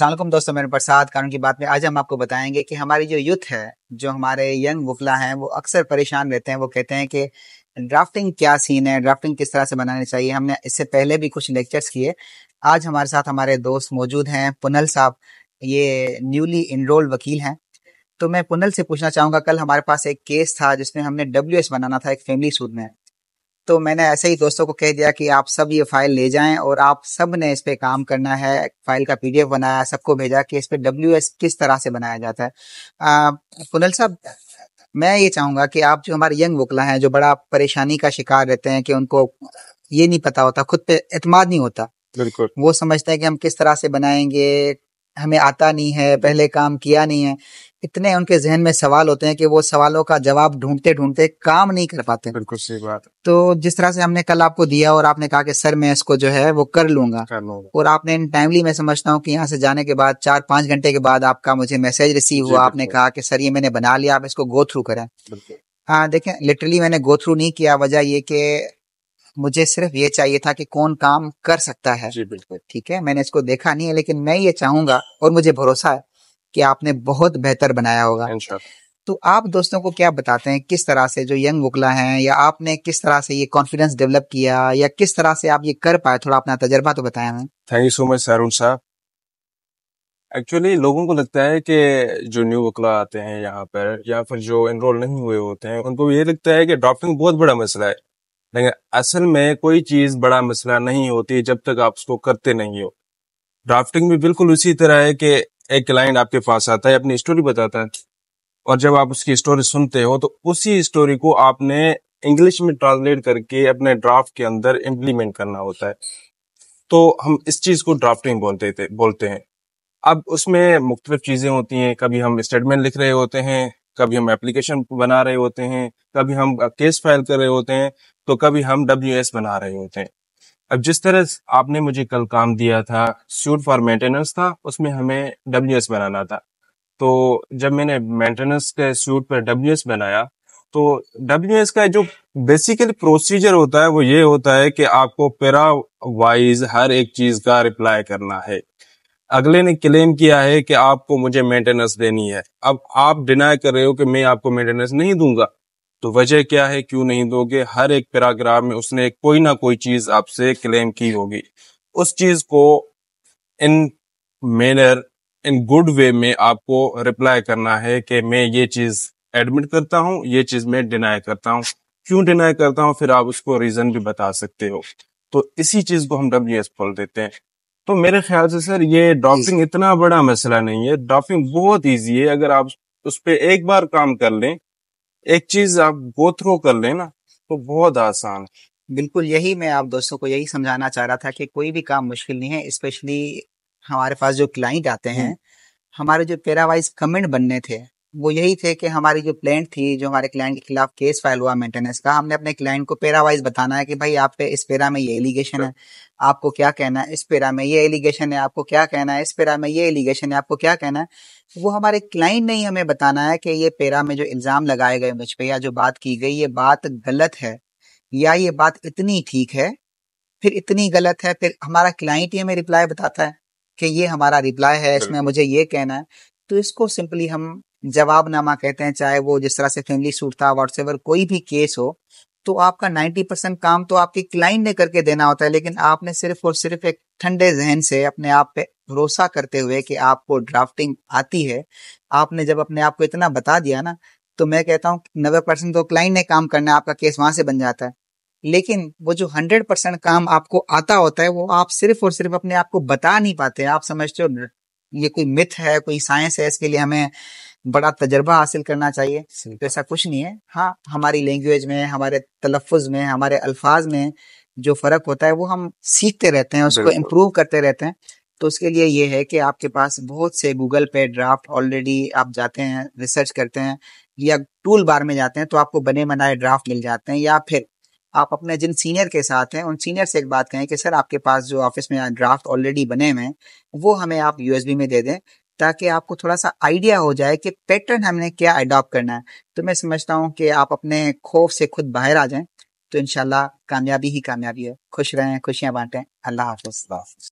असलम दोस्तों मेरे प्रसाद कानून की बात में आज हम आपको बताएंगे कि हमारी जो यूथ है जो हमारे यंग वकला हैं वो अक्सर परेशान रहते हैं वो कहते हैं कि ड्राफ्टिंग क्या सीन है ड्राफ्टिंग किस तरह से बनानी चाहिए हमने इससे पहले भी कुछ लेक्चर्स किए आज हमारे साथ हमारे दोस्त मौजूद हैं पुनल साहब ये न्यूली इनरोल्ड वकील हैं तो मैं पुनल से पूछना चाहूँगा कल हमारे पास एक केस था जिसमें हमने डब्ल्यू बनाना था एक फैमिली सूद में तो मैंने ऐसे ही दोस्तों को कह दिया कि आप सब ये फाइल ले जाएं और आप सब ने इस पे काम करना है फाइल का पीडीएफ बनाया सबको भेजा कि इस पे डब्ल्यू किस तरह से बनाया जाता है कुनल साहब मैं ये चाहूंगा कि आप जो हमारे यंग वकला हैं जो बड़ा परेशानी का शिकार रहते हैं कि उनको ये नहीं पता होता खुद पे एतमाद नहीं होता बिल्कुल वो समझते हैं कि हम किस तरह से बनाएंगे हमें आता नहीं है पहले काम किया नहीं है इतने उनके जहन में सवाल होते हैं कि वो सवालों का जवाब ढूंढते ढूंढते काम नहीं कर पाते बिल्कुल सही बात तो जिस तरह से हमने कल आपको दिया और आपने कहा कि सर मैं इसको जो है वो कर लूंगा, कर लूंगा। और आपने इन टाइमली मैं समझता हूँ कि यहाँ से जाने के बाद चार पांच घंटे के बाद आपका मुझे मैसेज रिसीव हुआ आपने कहा कि सर ये मैंने बना लिया आप इसको गो थ्रू करें हाँ देखें लिटरली मैंने गो थ्रू नहीं किया वजह ये कि मुझे सिर्फ ये चाहिए था कि कौन काम कर सकता है ठीक है मैंने इसको देखा नहीं है लेकिन मैं ये चाहूंगा और मुझे भरोसा है कि आपने बहुत बेहतर बनाया होगा तो आप दोस्तों को क्या बताते हैं किस तरह से जो यंग वकला हैं या आपने किस तरह से ये कॉन्फिडेंस डेवलप किया या किस तरह से आप ये कर पाए थोड़ा अपना तजर्बा तो बताया हमें थैंक यू सो मच सारून साहब एक्चुअली लोगों को लगता है कि जो न्यू वकला आते हैं यहाँ पर या फिर जो इनरोल नहीं हुए होते हैं उनको ये लगता है कि ड्राफ्टिंग बहुत बड़ा मसला है लेकिन असल में कोई चीज बड़ा मसला नहीं होती जब तक आप उसको करते नहीं हो ड्राफ्टिंग भी बिल्कुल उसी तरह है कि एक क्लाइंट आपके पास आता है अपनी स्टोरी बताता है और जब आप उसकी स्टोरी सुनते हो तो उसी स्टोरी को आपने इंग्लिश में ट्रांसलेट करके अपने ड्राफ्ट के अंदर इम्प्लीमेंट करना होता है तो हम इस चीज़ को ड्राफ्टिंग बोलते थे बोलते हैं अब उसमें मुख्तलिफ चीज़ें होती हैं कभी हम स्टेटमेंट लिख रहे होते हैं कभी हम एप्लीकेशन बना रहे होते हैं कभी हम केस फाइल कर रहे होते हैं तो कभी हम डब्ल्यू बना रहे होते हैं अब जिस तरह आपने मुझे कल काम दिया था सूट फॉर मेंटेनेंस था उसमें हमें डब्ल्यू बनाना था तो जब मैंने मेंटेनेंस के सूट पर डब्ल्यू बनाया तो डब्ल्यू का जो बेसिकली प्रोसीजर होता है वो ये होता है कि आपको पेरा वाइज हर एक चीज का रिप्लाई करना है अगले ने क्लेम किया है कि आपको मुझे मेंटेनेंस देनी है अब आप डिनाई कर रहे हो कि मैं आपको मेंटेनेंस नहीं दूंगा तो वजह क्या है क्यों नहीं दोगे हर एक पैराग्राफ में उसने कोई ना कोई चीज आपसे क्लेम की होगी उस चीज को इन मैनर इन गुड वे में आपको रिप्लाई करना है कि मैं ये चीज एडमिट करता हूँ ये चीज मैं डिनाई करता हूँ क्यों डिनाई करता हूँ फिर आप उसको रीजन भी बता सकते हो तो इसी चीज को हम डब्ल्यू एस बोल देते हैं तो मेरे ख्याल से सर ये डॉपिंग इतना बड़ा मसला नहीं है डॉपिंग बहुत ईजी है अगर आप उस पर एक बार काम कर लें एक चीज आप गो थ्रो कर लेना तो बहुत आसान है बिल्कुल यही मैं आप दोस्तों को यही समझाना चाह रहा था कि कोई भी काम मुश्किल नहीं है स्पेशली हमारे पास जो क्लाइंट आते हम्म। हैं हमारे जो पैरावाइज कमेंट बनने थे वो यही थे कि हमारी जो प्लेंट थी जो हमारे क्लाइंट के खिलाफ केस फाइल हुआ मेंटेनेंस का हमने अपने क्लाइंट को पेरा वाइज बताना है कि भाई आप पे इस पेरा में ये एलिगेशन है आपको क्या कहना है इस पेरा में ये एलिगेशन है आपको क्या कहना है इस पेरा में ये एलिगेशन है आपको क्या कहना है वो हमारे क्लाइंट ने ही हमें बताना है कि ये पेरा में जो इल्ज़ाम लगाए गए मुझ पर या जो बात की गई ये बात गलत है या ये बात इतनी ठीक है फिर इतनी गलत है फिर हमारा क्लाइंट ही हमें रिप्लाई बताता है कि ये हमारा रिप्लाई है इसमें मुझे ये कहना है तो इसको सिंपली हम जवाब नामा कहते हैं चाहे वो जिस तरह से फैमिली सूट था व्हाट्सएवर कोई भी केस हो तो आपका नाइन्टी परसेंट काम तो आपके क्लाइंट ने करके देना होता है लेकिन आपने सिर्फ और सिर्फ एक ठंडे जहन से अपने आप पे भरोसा करते हुए कि आपको ड्राफ्टिंग आती है आपने जब अपने आप को इतना बता दिया ना तो मैं कहता हूँ नब्बे परसेंट तो क्लाइंट ने काम करना है आपका केस वहां से बन जाता है लेकिन वो जो हंड्रेड परसेंट काम आपको आता होता है वो आप सिर्फ और सिर्फ अपने आप को बता नहीं पाते आप समझते हो ये कोई मिथ है कोई साइंस है इसके लिए हमें बड़ा तजर्बा हासिल करना चाहिए तो ऐसा कुछ नहीं है हाँ हमारी लैंग्वेज में हमारे तलफ़ में हमारे अल्फाज में जो फ़र्क होता है वो हम सीखते रहते हैं उसको इम्प्रूव करते रहते हैं तो उसके लिए ये है कि आपके पास बहुत से गूगल पे ड्राफ्ट ऑलरेडी आप जाते हैं रिसर्च करते हैं या टूल बार में जाते हैं तो आपको बने बनाए ड्राफ्ट मिल जाते हैं या फिर आप अपने जिन सीनियर के साथ हैं उन सीनियर से एक बात कहें कि सर आपके पास जो ऑफिस में ड्राफ्ट ऑलरेडी बने हुए हैं वो हमें आप यूएसबी में दे दें ताकि आपको थोड़ा सा आइडिया हो जाए कि पैटर्न हमने क्या अडॉप्ट करना है तो मैं समझता हूँ कि आप अपने खौफ से खुद बाहर आ जाएं तो इनशाला कामयाबी ही कामयाबी है खुश रहें खुशियाँ बांटें अल्लाह हाफ